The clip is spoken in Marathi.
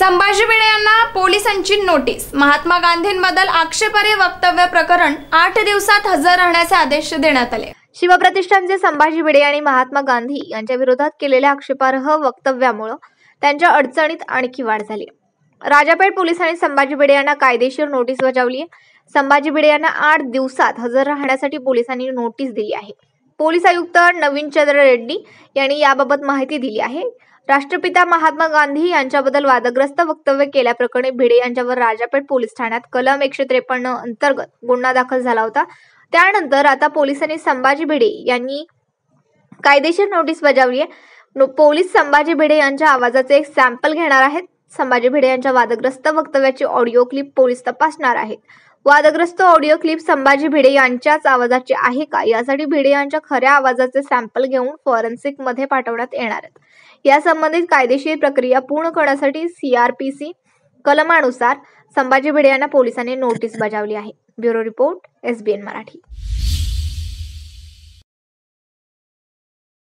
संभाजी भिडे यांना पोलिसांची नोटीस महात्मा गांधींबद्दल आक्षेपार्ह वक्तव्य प्रकरण आठ दिवसात हजर राहण्याचे आदेश देण्यात आले शिवप्रतिष्ठानचे संभाजी भिडे आणि महात्मा गांधी यांच्या विरोधात केलेल्या आक्षेपार्ह वक्तव्यामुळे त्यांच्या अडचणीत आणखी वाढ झाली राजापेठ पोलिसांनी संभाजी भिडे यांना कायदेशीर नोटीस बजावली संभाजी भिडे यांना आठ दिवसात हजर राहण्यासाठी पोलिसांनी नोटीस दिली आहे पोलीस आयुक्त नवीन चंद्र रेड्डी यांनी याबाबत माहिती दिली आहे राष्ट्रपिता महात्मा गांधी यांच्याबद्दल वादग्रस्त वक्तव्य केल्याप्रकरणी भिडे यांच्यावर राजापेठ पोलीस ठाण्यात कलम एकशे त्रेपन्न अंतर्गत गुन्हा दाखल झाला होता त्यानंतर आता पोलिसांनी संभाजी भिडे यांनी कायदेशीर नोटीस बजावली आहे पोलीस संभाजी भिडे यांच्या आवाजाचे एक सॅम्पल घेणार आहेत संभाजी भिडे यांच्या वादग्रस्त वक्तव्याची ऑडिओ क्लिप पोलीस तपासणार आहेत वादग्रस्त ऑडिओ क्लिप संभाजी भिडे यांच्याच आवाजाचे आहे का यासाठी भिडे यांच्या खऱ्या आवाजाचे सॅम्पल घेऊन फॉरेन्सिक मध्ये पाठवण्यात येणार आहेत या संबंधित कायदेशीर प्रक्रिया पूर्ण करण्यासाठी सीआरपीसी कलमानुसार संभाजी भिडे यांना पोलिसांनी नोटीस बजावली आहे ब्युरो रिपोर्ट एसबीएन मराठी